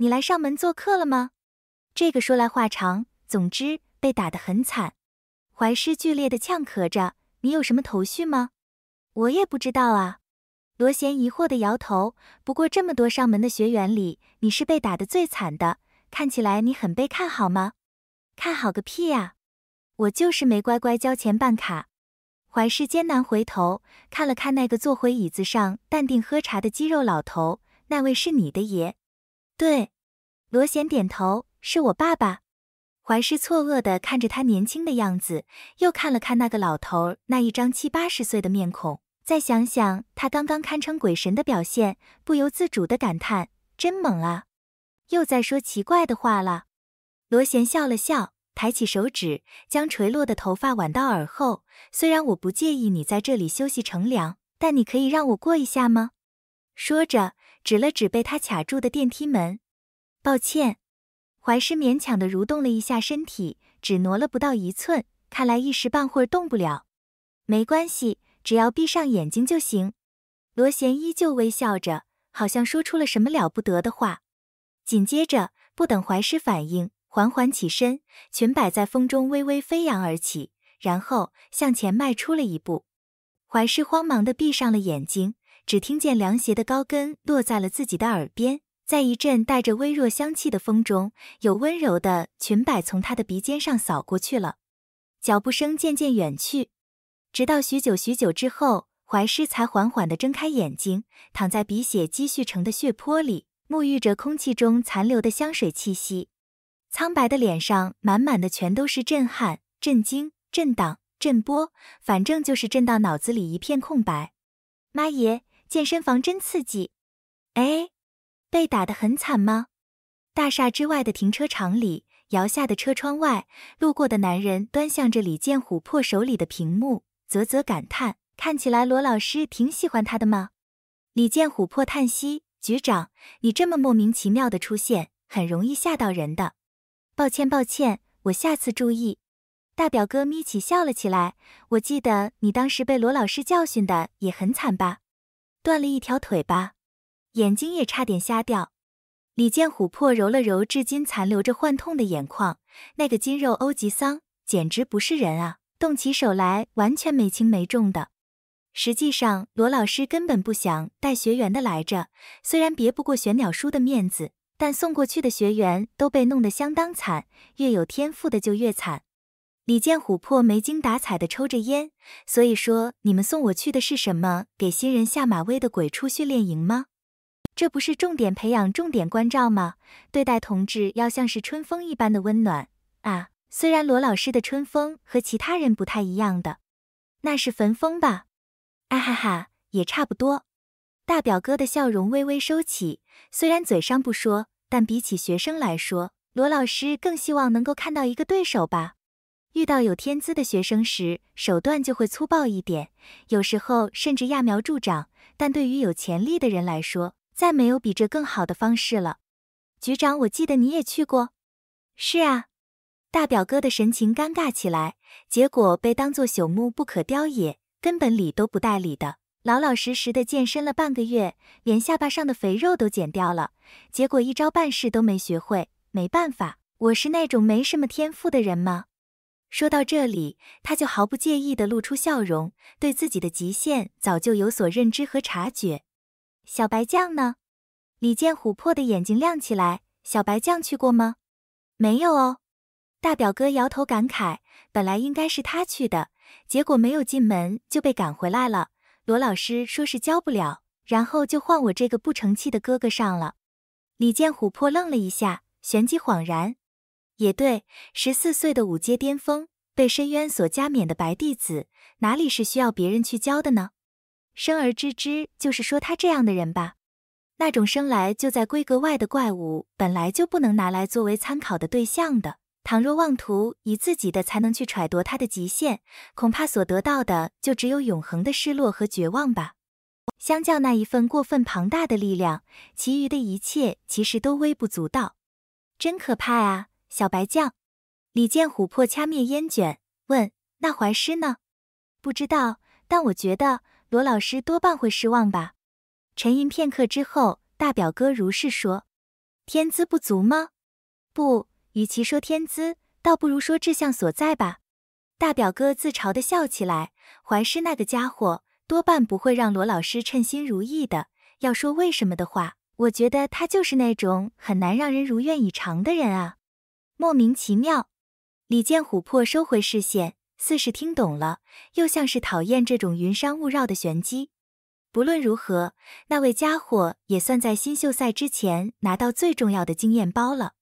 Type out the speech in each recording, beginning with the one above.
你来上门做客了吗？这个说来话长，总之被打得很惨。怀师剧烈的呛咳着。你有什么头绪吗？我也不知道啊。罗贤疑惑地摇头。不过这么多上门的学员里，你是被打得最惨的。看起来你很被看好吗？看好个屁呀！我就是没乖乖交钱办卡。怀师艰难回头看了看那个坐回椅子上淡定喝茶的肌肉老头，那位是你的爷。对，罗贤点头，是我爸爸。怀师错愕的看着他年轻的样子，又看了看那个老头那一张七八十岁的面孔，再想想他刚刚堪称鬼神的表现，不由自主的感叹：真猛啊！又在说奇怪的话了。罗贤笑了笑，抬起手指将垂落的头发挽到耳后。虽然我不介意你在这里休息乘凉，但你可以让我过一下吗？说着。指了指被他卡住的电梯门，抱歉，怀师勉强的蠕动了一下身体，只挪了不到一寸，看来一时半会儿动不了。没关系，只要闭上眼睛就行。罗贤依旧微笑着，好像说出了什么了不得的话。紧接着，不等怀师反应，缓缓起身，裙摆在风中微微飞扬而起，然后向前迈出了一步。怀师慌忙的闭上了眼睛。只听见凉鞋的高跟落在了自己的耳边，在一阵带着微弱香气的风中，有温柔的裙摆从他的鼻尖上扫过去了。脚步声渐渐远去，直到许久许久之后，怀师才缓缓地睁开眼睛，躺在鼻血积蓄成的血泊里，沐浴着空气中残留的香水气息。苍白的脸上满满的全都是震撼、震惊、震荡、震波，反正就是震到脑子里一片空白。妈耶！健身房真刺激，哎，被打得很惨吗？大厦之外的停车场里，摇下的车窗外，路过的男人端向着李建琥珀手里的屏幕，啧啧感叹：“看起来罗老师挺喜欢他的吗？”李建琥珀叹息：“局长，你这么莫名其妙的出现，很容易吓到人的。抱歉，抱歉，我下次注意。”大表哥眯起笑了起来：“我记得你当时被罗老师教训的也很惨吧？”断了一条腿吧，眼睛也差点瞎掉。李建琥珀揉了揉至今残留着幻痛的眼眶，那个肌肉欧吉桑简直不是人啊！动起手来完全没轻没重的。实际上，罗老师根本不想带学员的来着，虽然别不过玄鸟叔的面子，但送过去的学员都被弄得相当惨，越有天赋的就越惨。李建琥珀没精打采的抽着烟，所以说你们送我去的是什么给新人下马威的鬼畜训练营吗？这不是重点培养、重点关照吗？对待同志要像是春风一般的温暖啊！虽然罗老师的春风和其他人不太一样的，那是焚风吧？啊哈哈，也差不多。大表哥的笑容微微收起，虽然嘴上不说，但比起学生来说，罗老师更希望能够看到一个对手吧。遇到有天资的学生时，手段就会粗暴一点，有时候甚至揠苗助长。但对于有潜力的人来说，再没有比这更好的方式了。局长，我记得你也去过。是啊。大表哥的神情尴尬起来，结果被当做朽木不可雕也，根本理都不带理的，老老实实的健身了半个月，连下巴上的肥肉都减掉了。结果一招半式都没学会，没办法，我是那种没什么天赋的人吗？说到这里，他就毫不介意地露出笑容，对自己的极限早就有所认知和察觉。小白酱呢？李建琥珀的眼睛亮起来。小白酱去过吗？没有哦。大表哥摇头感慨，本来应该是他去的，结果没有进门就被赶回来了。罗老师说是教不了，然后就换我这个不成器的哥哥上了。李建琥珀愣了一下，旋即恍然。也对，十四岁的五阶巅峰，被深渊所加冕的白弟子，哪里是需要别人去教的呢？生而知之，就是说他这样的人吧，那种生来就在规格外的怪物，本来就不能拿来作为参考的对象的。倘若妄图以自己的才能去揣度他的极限，恐怕所得到的就只有永恒的失落和绝望吧。相较那一份过分庞大的力量，其余的一切其实都微不足道。真可怕啊！小白将李建琥珀掐灭烟卷，问：“那怀师呢？不知道，但我觉得罗老师多半会失望吧。”沉吟片刻之后，大表哥如是说：“天资不足吗？不，与其说天资，倒不如说志向所在吧。”大表哥自嘲的笑起来：“怀师那个家伙，多半不会让罗老师称心如意的。要说为什么的话，我觉得他就是那种很难让人如愿以偿的人啊。”莫名其妙，李建琥珀收回视线，似是听懂了，又像是讨厌这种云山雾绕的玄机。不论如何，那位家伙也算在新秀赛之前拿到最重要的经验包了。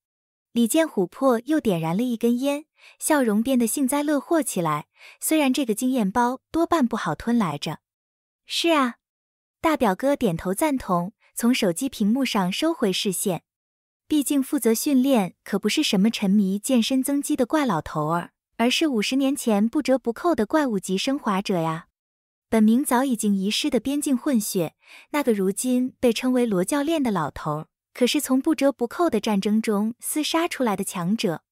李建琥珀又点燃了一根烟，笑容变得幸灾乐祸起来。虽然这个经验包多半不好吞来着。是啊，大表哥点头赞同，从手机屏幕上收回视线。毕竟，负责训练可不是什么沉迷健身增肌的怪老头儿，而是五十年前不折不扣的怪物级升华者呀。本名早已经遗失的边境混血，那个如今被称为罗教练的老头儿，可是从不折不扣的战争中厮杀出来的强者。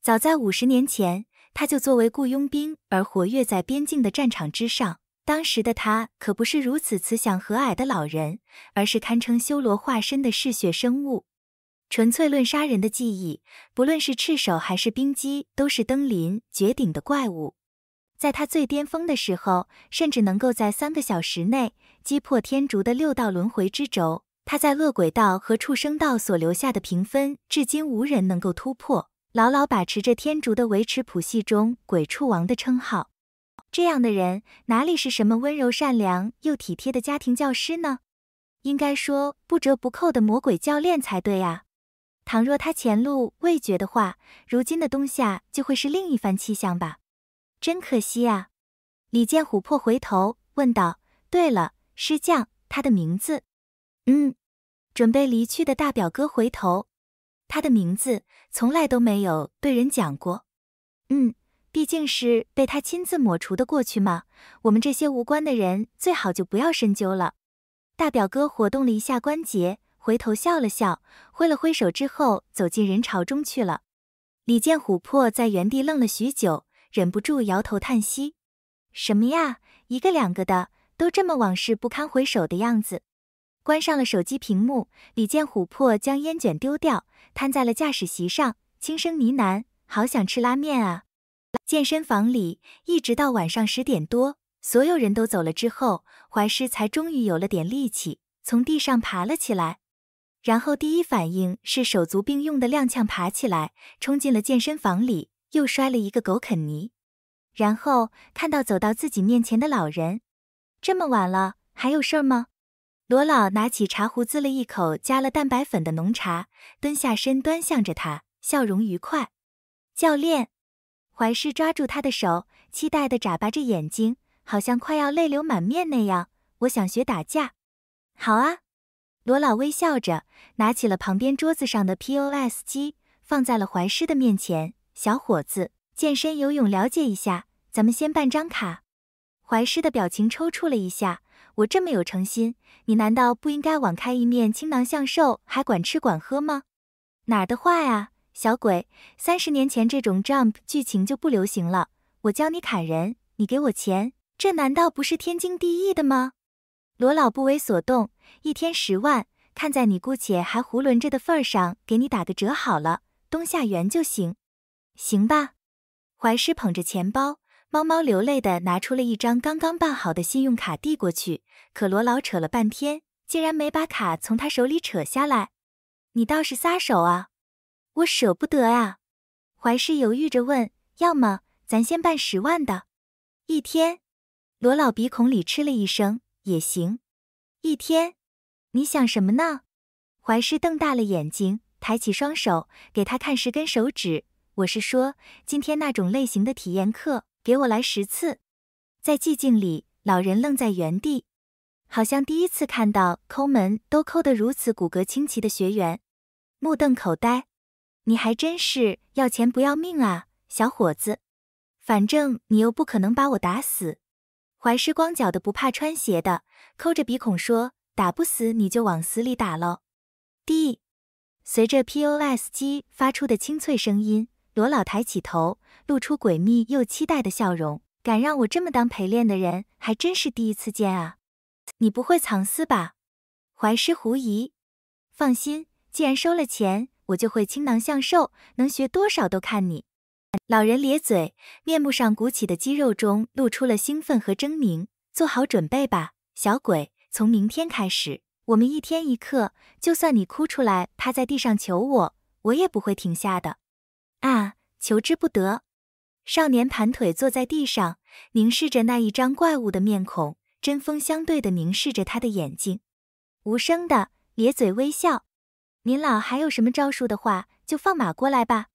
早在五十年前，他就作为雇佣兵而活跃在边境的战场之上。当时的他可不是如此慈祥和蔼的老人，而是堪称修罗化身的嗜血生物。纯粹论杀人的技艺，不论是赤手还是冰肌，都是登临绝顶的怪物。在他最巅峰的时候，甚至能够在三个小时内击破天竺的六道轮回之轴。他在恶鬼道和畜生道所留下的评分，至今无人能够突破，牢牢把持着天竺的维持谱系中鬼畜王的称号。这样的人，哪里是什么温柔善良又体贴的家庭教师呢？应该说，不折不扣的魔鬼教练才对啊！倘若他前路未绝的话，如今的冬夏就会是另一番气象吧。真可惜啊！李建琥珀回头问道：“对了，师匠，他的名字……嗯。”准备离去的大表哥回头：“他的名字从来都没有对人讲过。嗯，毕竟是被他亲自抹除的过去嘛。我们这些无关的人，最好就不要深究了。”大表哥活动了一下关节。回头笑了笑，挥了挥手之后，走进人潮中去了。李建琥珀在原地愣了许久，忍不住摇头叹息：“什么呀，一个两个的，都这么往事不堪回首的样子。”关上了手机屏幕，李建琥珀将烟卷丢掉，瘫在了驾驶席上，轻声呢喃：“好想吃拉面啊。”健身房里，一直到晚上十点多，所有人都走了之后，怀师才终于有了点力气，从地上爬了起来。然后第一反应是手足并用的踉跄爬起来，冲进了健身房里，又摔了一个狗啃泥。然后看到走到自己面前的老人，这么晚了还有事吗？罗老拿起茶壶滋了一口加了蛋白粉的浓茶，蹲下身端向着他，笑容愉快。教练，怀师抓住他的手，期待的眨巴着眼睛，好像快要泪流满面那样。我想学打架，好啊。罗老微笑着拿起了旁边桌子上的 P O S 机，放在了怀师的面前。小伙子，健身游泳了解一下，咱们先办张卡。怀师的表情抽搐了一下。我这么有诚心，你难道不应该网开一面，倾囊相授，还管吃管喝吗？哪的话呀，小鬼！三十年前这种 jump 剧情就不流行了。我教你砍人，你给我钱，这难道不是天经地义的吗？罗老不为所动。一天十万，看在你姑且还胡囵着的份儿上，给你打个折好了，东夏园就行，行吧？怀师捧着钱包，猫猫流泪的拿出了一张刚刚办好的信用卡递过去，可罗老扯了半天，竟然没把卡从他手里扯下来。你倒是撒手啊！我舍不得啊！怀师犹豫着问：“要么咱先办十万的，一天？”罗老鼻孔里嗤了一声：“也行，一天。”你想什么呢？怀师瞪大了眼睛，抬起双手，给他看十根手指。我是说，今天那种类型的体验课，给我来十次。在寂静里，老人愣在原地，好像第一次看到抠门都抠得如此骨骼清奇的学员，目瞪口呆。你还真是要钱不要命啊，小伙子！反正你又不可能把我打死。怀师光脚的不怕穿鞋的，抠着鼻孔说。打不死你就往死里打喽！D，随着 POS 机发出的清脆声音，罗老抬起头，露出诡秘又期待的笑容。敢让我这么当陪练的人，还真是第一次见啊！你不会藏私吧？怀师狐疑。放心，既然收了钱，我就会倾囊相授，能学多少都看你。老人咧嘴，面目上鼓起的肌肉中露出了兴奋和狰狞。做好准备吧，小鬼！从明天开始，我们一天一刻，就算你哭出来，趴在地上求我，我也不会停下的。啊，求之不得。少年盘腿坐在地上，凝视着那一张怪物的面孔，针锋相对地凝视着他的眼睛，无声的咧嘴微笑。您老还有什么招数的话，就放马过来吧。